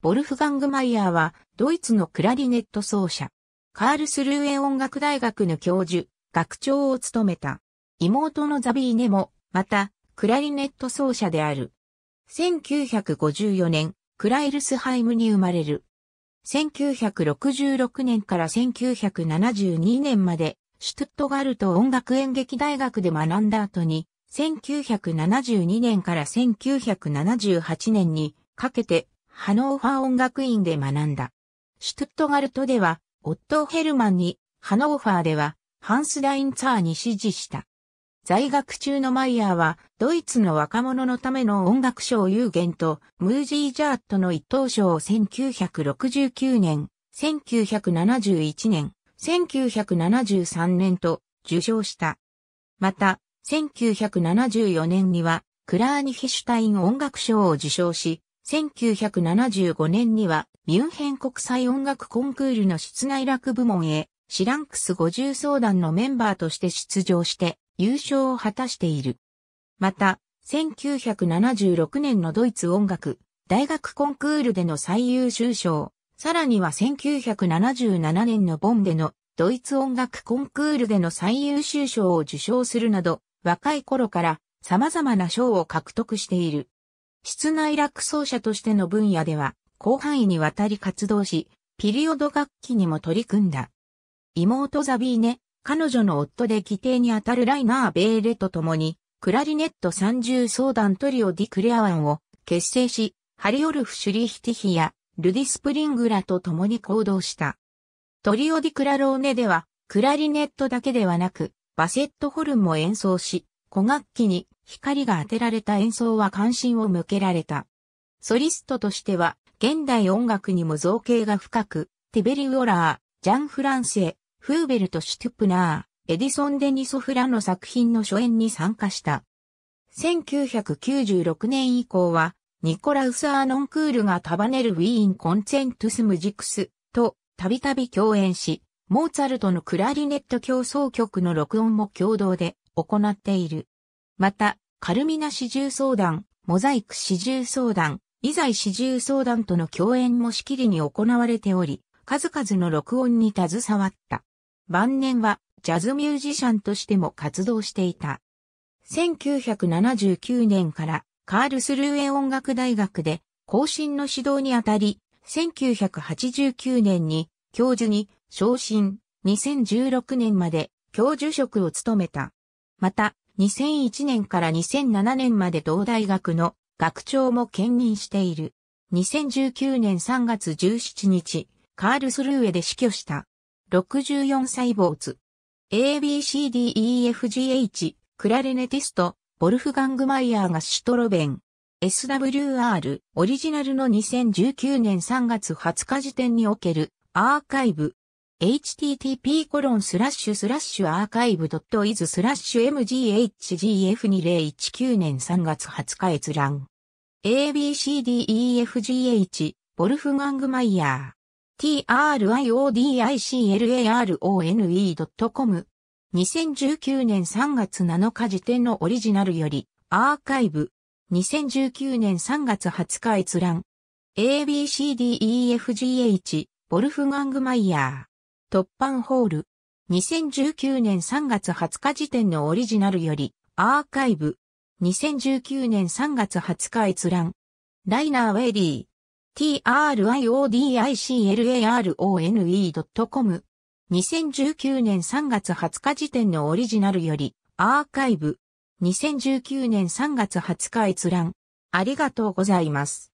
ボルフガング・マイヤーは、ドイツのクラリネット奏者。カールスルーエ音楽大学の教授、学長を務めた。妹のザビーネも、また、クラリネット奏者である。1954年、クライルスハイムに生まれる。1966年から1972年まで、シュトゥットガルト音楽演劇大学で学んだ後に、1972年から1978年にかけてハノーファー音楽院で学んだ。シュトゥットガルトでは、オットヘルマンに、ハノーファーでは、ハンス・ラインツァーに指示した。在学中のマイヤーは、ドイツの若者のための音楽賞有限と、ムージー・ジャーットの一等賞を1969年、1971年、1973年と受賞した。また、1974年には、クラーニヒシュタイン音楽賞を受賞し、1975年にはミュンヘン国際音楽コンクールの室内楽部門へシランクス50相談のメンバーとして出場して優勝を果たしている。また、1976年のドイツ音楽大学コンクールでの最優秀賞、さらには1977年のボンでのドイツ音楽コンクールでの最優秀賞を受賞するなど、若い頃から様々な賞を獲得している。室内楽奏者としての分野では、広範囲にわたり活動し、ピリオド楽器にも取り組んだ。妹ザビーネ、彼女の夫で規定にあたるライナー・ベーレと共に、クラリネット三重相談トリオ・ディ・クレアワンを結成し、ハリオルフ・シュリヒティヒやルディ・スプリングラと共に行動した。トリオ・ディ・クラローネでは、クラリネットだけではなく、バセットホルンも演奏し、古楽器に光が当てられた演奏は関心を向けられた。ソリストとしては、現代音楽にも造形が深く、ティベリ・ウォラー、ジャン・フランセ、フーベルト・シュトゥプナー、エディソン・デニソフラの作品の初演に参加した。1996年以降は、ニコラウス・アーノンクールが束ねるウィーン・コンセェントゥス・ムジクスとたびたび共演し、モーツァルトのクラリネット競争曲の録音も共同で行っている。また、カルミナ四重相談、モザイク四重相談、イザイ四重相談との共演もしきりに行われており、数々の録音に携わった。晩年はジャズミュージシャンとしても活動していた。1979年からカールスルーエ音楽大学で後進の指導にあたり、1989年に教授に昇進、2016年まで教授職を務めた。また、2001年から2007年まで同大学の学長も兼任している。2019年3月17日、カールスルーエで死去した。64歳主。ABCDEFGH、クラレネティスト、ボルフガングマイヤーがシュトロベン。SWR、オリジナルの2019年3月20日時点におけるアーカイブ、http コロンスラッシュスラッシュアーカイブドットイズスラッシュ mghgf2019 年3月20日閲覧。abcdefgh ボルフガングマイヤー triodiclarone.com 2019年3月7日時点のオリジナルよりアーカイブ2019年3月20日閲覧 abcdefgh ボルフガングマイヤー突版ホール。2019年3月20日時点のオリジナルより、アーカイブ。2019年3月20日閲覧。ライナーウェリー。triodiclarone.com。2019年3月20日時点のオリジナルより、アーカイブ。2019年3月20日閲覧。ありがとうございます。